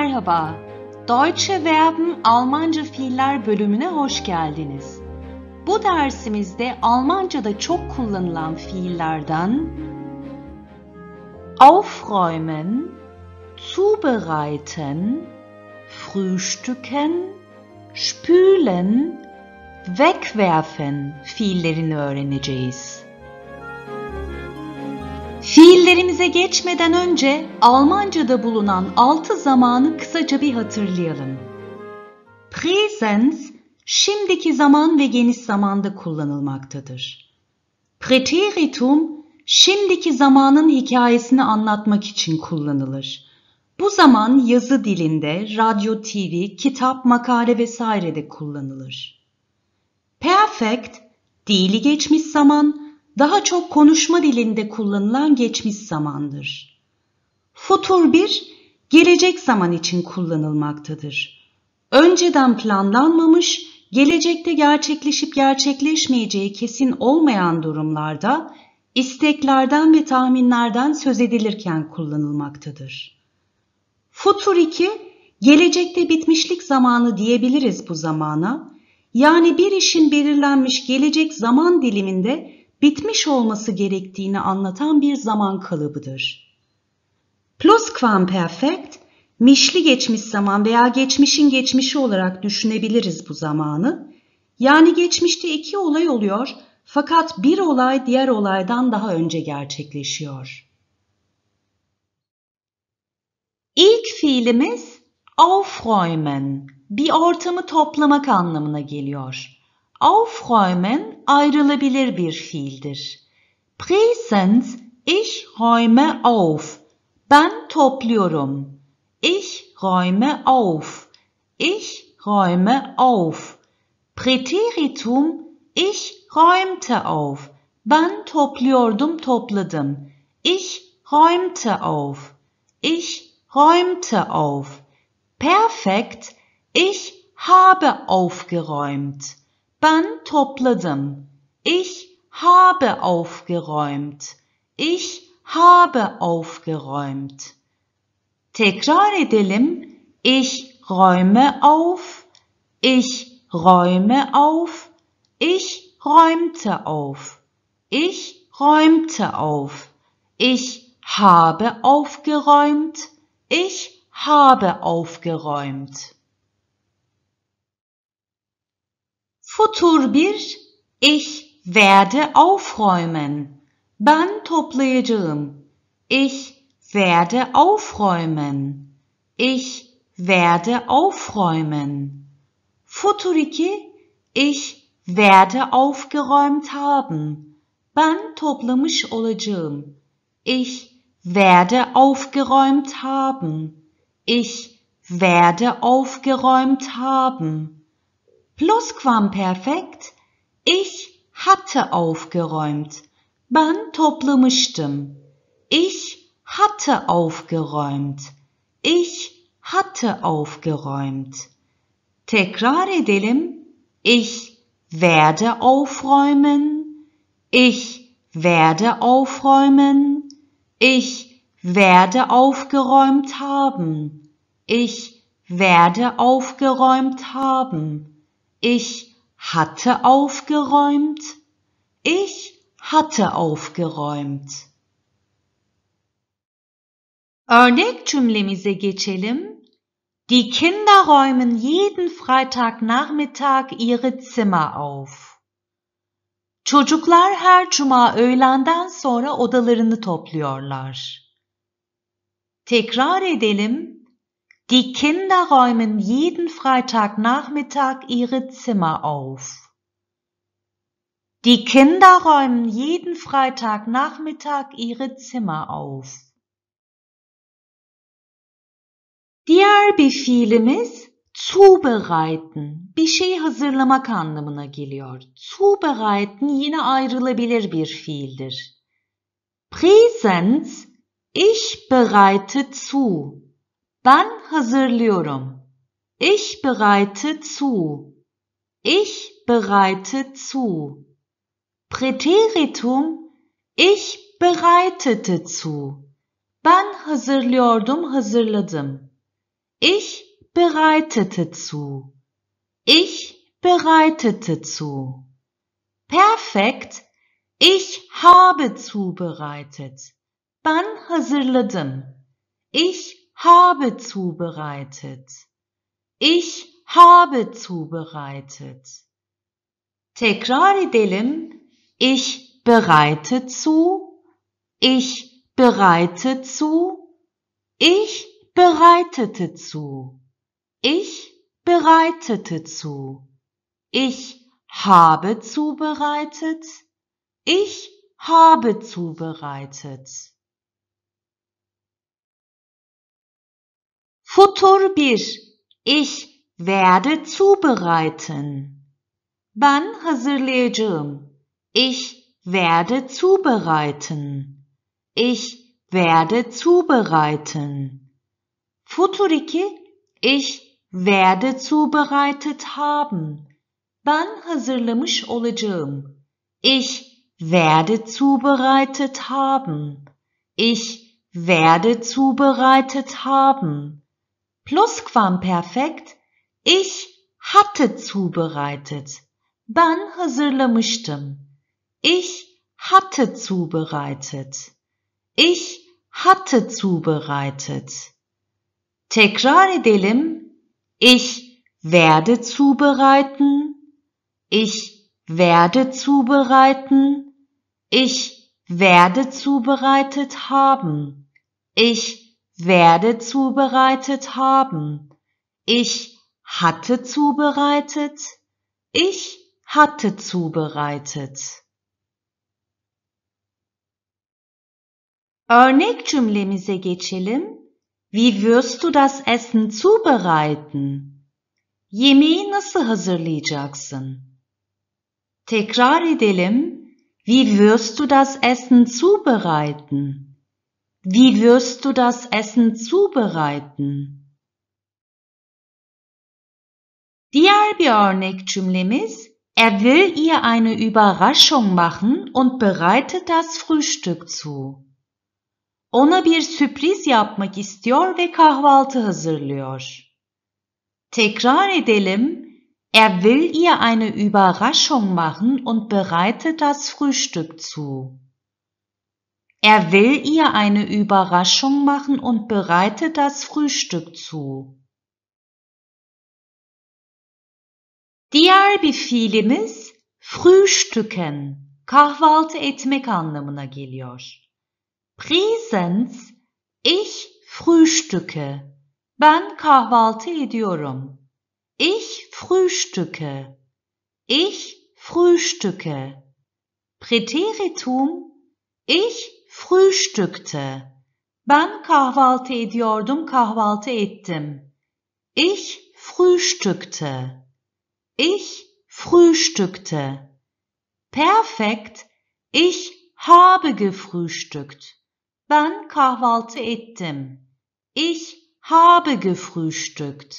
merhaba. Deutsche Verben Almanca fiiller bölümüne hoş geldiniz. Bu dersimizde Almanca'da çok kullanılan fiillerden aufräumen, zubereiten, frühstücken, spülen, wegwerfen fiillerini öğreneceğiz. Fiillerimize geçmeden önce Almanca'da bulunan altı zamanı kısaca bir hatırlayalım. Präsens şimdiki zaman ve geniş zamanda kullanılmaktadır. Präteritum şimdiki zamanın hikayesini anlatmak için kullanılır. Bu zaman yazı dilinde, radyo, TV, kitap, makale vesairede kullanılır. Perfect, değili geçmiş zaman, daha çok konuşma dilinde kullanılan geçmiş zamandır. Futur 1 gelecek zaman için kullanılmaktadır. Önceden planlanmamış, gelecekte gerçekleşip gerçekleşmeyeceği kesin olmayan durumlarda isteklerden ve tahminlerden söz edilirken kullanılmaktadır. Futur 2 gelecekte bitmişlik zamanı diyebiliriz bu zamana. Yani bir işin belirlenmiş gelecek zaman diliminde bitmiş olması gerektiğini anlatan bir zaman kalıbıdır. Plusquamperfect, mişli geçmiş zaman veya geçmişin geçmişi olarak düşünebiliriz bu zamanı. Yani geçmişte iki olay oluyor fakat bir olay diğer olaydan daha önce gerçekleşiyor. İlk fiilimiz aufräumen, bir ortamı toplamak anlamına geliyor. Aufräumen ayrılabilir bir fiildir. Präsens ich räume auf. Ben topluyorum. Ich räume auf. Ich räume auf. Präteritum ich räumte auf. Ben topluyordum, topladım. Ich räumte auf. Ich räumte auf. Perfekt. Ich habe aufgeräumt. Ben topladım. Ich habe aufgeräumt. Ich habe aufgeräumt. Tekrar edelim. Ich räume auf. Ich räume auf. Ich räumte auf. Ich räumte auf. Ich habe aufgeräumt. Ich habe aufgeräumt. Futur 1 Ich werde aufräumen. Ben toplayacağım. Ich werde aufräumen. Ich werde aufräumen. Futur 2 Ich werde aufgeräumt haben. Ben toplamış olacağım. Ich werde aufgeräumt haben. Ich werde aufgeräumt haben. Plusquamperfekt ich hatte aufgeräumt. Ben toplamıştım. Ich hatte aufgeräumt. Ich hatte aufgeräumt. Tekrar edelim. Ich werde aufräumen. Ich werde aufräumen. Ich werde aufgeräumt haben. Ich werde aufgeräumt haben. Ich hatte aufgeräumt. Ich hatte aufgeräumt. Örnek cümlemize geçelim. Die Kinder räumen jeden Freitagnachmittag ihre Zimmer auf. Çocuklar her cuma öğlenden sonra odalarını topluyorlar. Tekrar edelim. Die Kinder räumen jeden Freitagnachmittag ihre Zimmer auf. Die Kinder räumen jeden Freitagnachmittag ihre Zimmer auf. Diğer bir fiilimiz zubereiten. Bir şey hazırlamak anlamına geliyor. Zubereiten yine ayrılabilir bir fiildir. Präsens ich bereite zu. Ben hazırlıyorum. Ich bereite zu. Ich bereite zu. Präteritum ich bereitete zu. Ben hazırlıyordum, hazırladım. Ich bereitete zu. Ich bereitete zu. Perfekt. Ich habe zubereitet. Ben hazırladım. Ich habe zubereitet. Ich habe zubereitet. Tekrar edelim. Ich bereite zu. Ich bereite zu. Ich bereitete zu. Ich bereitete zu. Ich habe zubereitet. Ich habe zubereitet. Futur bir. Ich werde zubereiten. Ben hazırlayacağım. Ich werde zubereiten. Ich werde zubereiten. Futur 2. Ich werde zubereitet haben. Ben hazırlamış olacağım. Ich werde zubereitet haben. Ich werde zubereitet haben. Plusquamperfekt ich hatte zubereitet. Ben hazırlamıştım. Ich hatte zubereitet. Ich hatte zubereitet. Tekrar edelim. Ich werde zubereiten. Ich werde zubereiten. Ich werde zubereitet haben. Ich werde zubereitet haben. Ich hatte zubereitet. Ich hatte zubereitet. Örnek cümlemize geçelim. Wie wirst du das Essen zubereiten? Yemeği nasıl hazırlayacaksın? Tekrar edelim. Wie wirst du das Essen zubereiten? Wie wirst du das Essen zubereiten? Diğer bir Er will ihr eine Überraschung machen und bereitet das Frühstück zu. Ona bir sürpriz yapmak istiyor ve kahvaltı hazırlıyor. Tekrar edelim. Er will ihr eine Überraschung machen und bereitet das Frühstück zu. Er will ihr eine Überraschung machen und bereitet das Frühstück zu. Diğer bir fiilimiz frühstücken, kahvaltı etmek anlamına geliyor. Präsens ich frühstücke. Ben kahvaltı ediyorum. Ich frühstücke. Ich frühstücke. Präteritum ich frühstückte. Ben kahvaltı ediyordum, kahvaltı ettim. Ich frühstückte. Ich frühstückte. Perfekt. Ich habe gefrühstückt. Ben kahvaltı ettim. Ich habe gefrühstückt.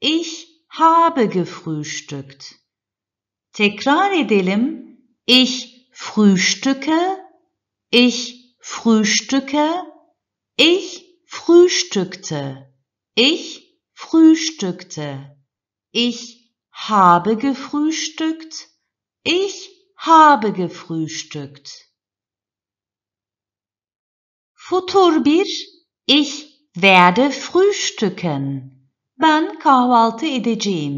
Ich habe gefrühstückt. Tekrar edelim. Ich frühstücke. Ich frühstücke, ich frühstückte, ich frühstückte, ich habe gefrühstückt, ich habe gefrühstückt. Futur ich werde frühstücken. Ben kahvaltı edeceğim.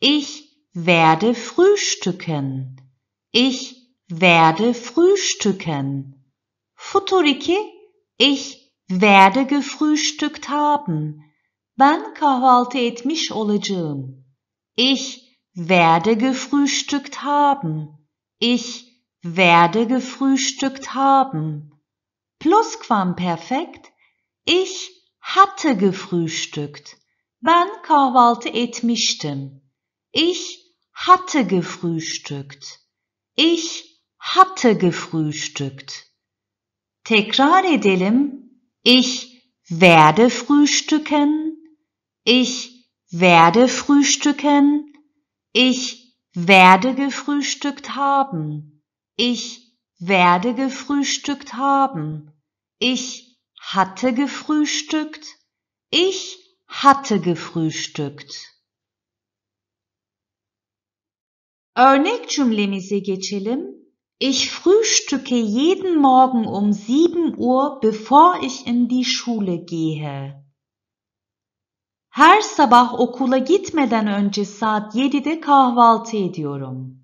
Ich werde frühstücken. Ich werde frühstücken futuriki, ich werde gefrühstückt haben. Ben kahvaltı etmiş olacağım. Ich werde gefrühstückt haben. Ich werde gefrühstückt haben. Plusquamperfekt. Ich hatte gefrühstückt. Ben kahvaltı etmiştim. Ich hatte gefrühstückt. Ich hatte gefrühstückt. Tekrar edelim. Ich werde frühstücken. Ich werde frühstücken. Ich werde gefrühstückt haben. Ich werde gefrühstückt haben. Ich hatte gefrühstückt. Ich hatte gefrühstückt. Örnek cümlemize geçelim. Ich frühstücke jeden Morgen um sieben Uhr, bevor ich in die Schule gehe. Her sabah okula gitmeden önce saat 7'de kahvaltı ediyorum.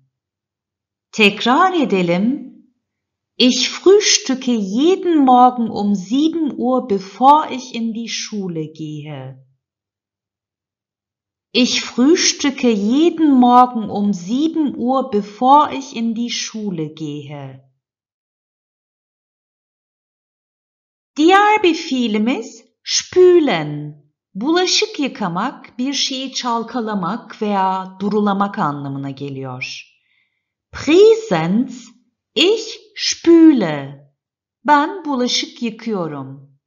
Tekrar edelim. Ich frühstücke jeden Morgen um sieben Uhr, bevor ich in die Schule gehe. Ich frühstücke jeden Morgen um sieben Uhr, bevor ich in die Schule gehe. Diğer bir spülen. Bulaşık yıkamak, bir şeyi çalkalamak veya durulamak anlamına geliyor. Präsens, ich spüle. Ben bulaşık yıkıyorum.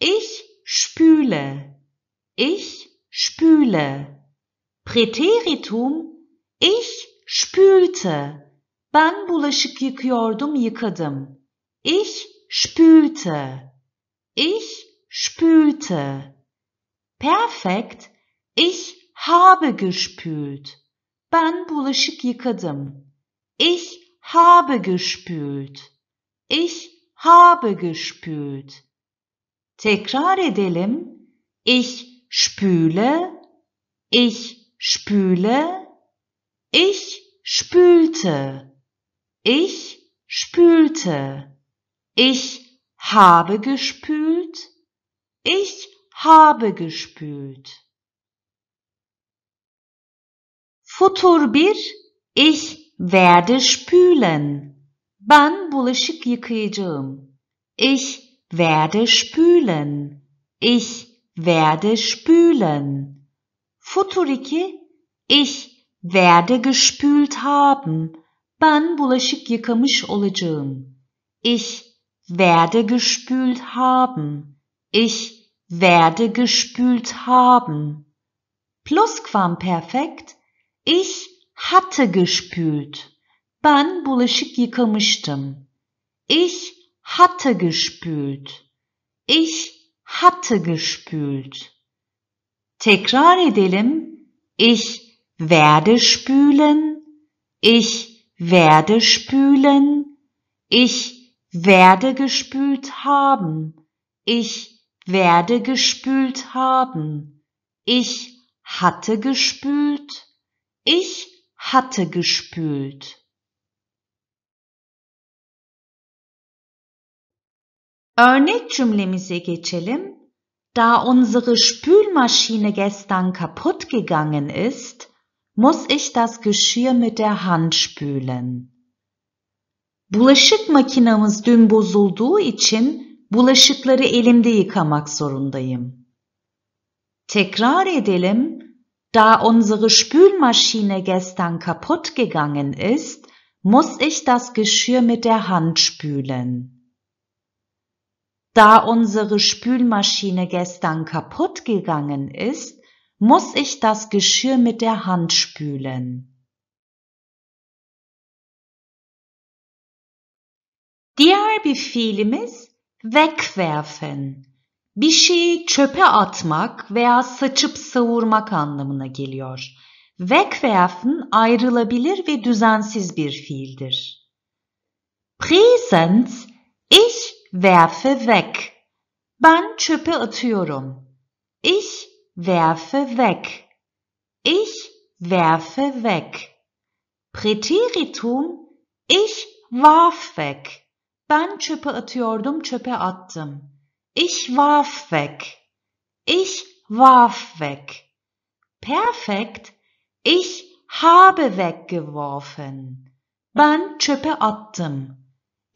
Ich spüle. Ich spüle. Präteritum ich spülte. Ben bulaşık yıkıyordum, yıkadım. Ich spülte. Ich spülte. Perfekt. Ich habe gespült. Ben bulaşık yıkadım. Ich habe gespült. Ich habe gespült. Tekrar edelim. Ich spüle. Ich spüle, ich spülte, ich spülte, ich habe gespült, ich habe gespült. Futur bir, ich werde spülen. Ben bulaşık yıkayacağım. Ich werde spülen. Ich werde spülen. Futuriki, ich werde gespült haben. Ben bulaşık yıkamış olacağım. Ich werde gespült haben. Ich werde gespült haben. Plusquamperfekt. Ich hatte gespült. Ben bulaşık yıkamıştım. Ich hatte gespült. Ich hatte gespült. Tekrar edelim. Ich werde spülen. Ich werde spülen. Ich werde gespült haben. Ich werde gespült haben. Ich hatte gespült. Ich hatte gespült. Örnek cümlemize geçelim. Da unsere Spülmaschine gestern kaputt gegangen ist, muss ich das Geschirr mit der Hand spülen. Bulaşık makinamız dün bozulduğu için bulaşıkları elimde yıkamak zorundayım. Tekrar edelim. Da unsere Spülmaschine gestern kaputt gegangen ist, muss ich das Geschirr mit der Hand spülen. Da unsere Spülmaschine gestern kaputt gegangen ist, muss ich das Geschirr mit der Hand spülen. Diğer bir fiilimiz wegwerfen. Bir şeyi çöpe atmak veya saçıp savurmak anlamına geliyor. Wegwerfen ayrılabilir ve düzensiz bir fiildir. Präsens ich werfe weg. Ben çöpe atıyorum. Ich werfe weg. Ich werfe weg. Präteritum ich warf weg. Ben çöpe atıyordum, çöpe attım. Ich warf weg. Ich warf weg. Perfekt. Ich habe weggeworfen. Ben çöpe attım.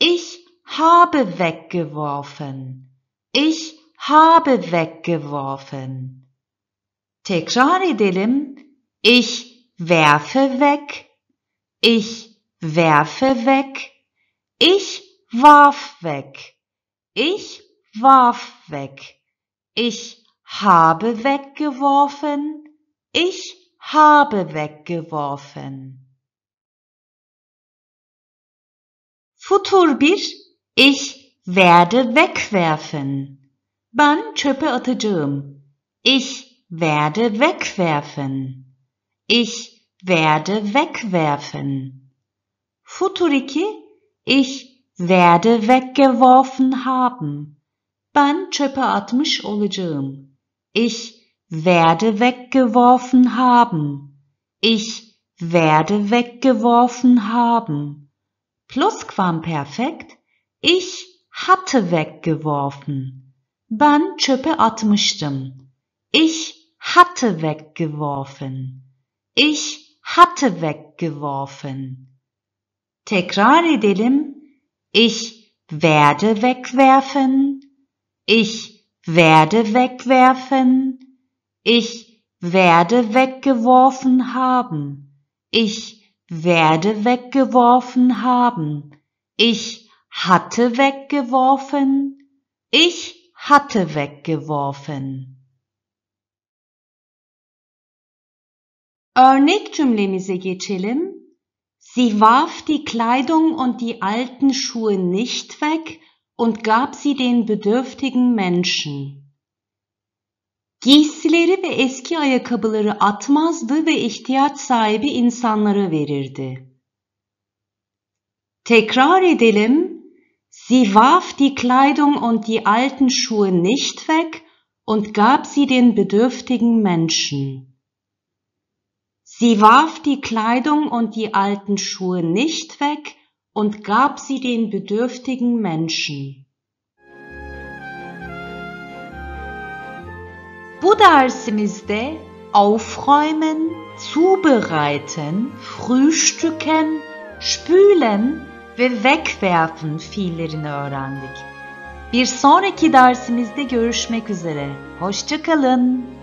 Ich habe weggeworfen. Ich habe weggeworfen. تکرار دلم Ich werfe weg. Ich werfe weg. Ich warf weg. Ich warf weg. Ich habe weggeworfen. Ich habe weggeworfen. Futur 1 ich werde wegwerfen. Ben çöpe atacağım. Ich werde wegwerfen. Ich werde wegwerfen. Futuriki, ich werde weggeworfen haben. Ben çöpe atmış olacağım. Ich werde weggeworfen haben. Ich werde weggeworfen haben. Plusquamperfekt, ich hatte weggeworfen. Ben çöpe atmıştım. Ich hatte weggeworfen. Ich hatte weggeworfen. Tekrar edelim. Ich werde wegwerfen. Ich werde wegwerfen. Ich werde weggeworfen haben. Ich werde weggeworfen haben. Ich hatte weggeworfen, ich hatte weggeworfen. Örnek cümlemize geçelim. Sie warf die Kleidung und die alten Schuhe nicht weg und gab sie den bedürftigen Menschen. Giysileri ve eski ayakkabıları atmazdı ve ihtiyaç sahibi insanlara verirdi. Tekrar edelim. Sie warf die Kleidung und die alten Schuhe nicht weg und gab sie den bedürftigen Menschen. Sie warf die Kleidung und die alten Schuhe nicht weg und gab sie den bedürftigen Menschen. Bu dersimizde aufräumen, zubereiten, frühstücken, spülen ve wegwerfen fiillerini öğrendik. Bir sonraki dersimizde görüşmek üzere. Hoşçakalın.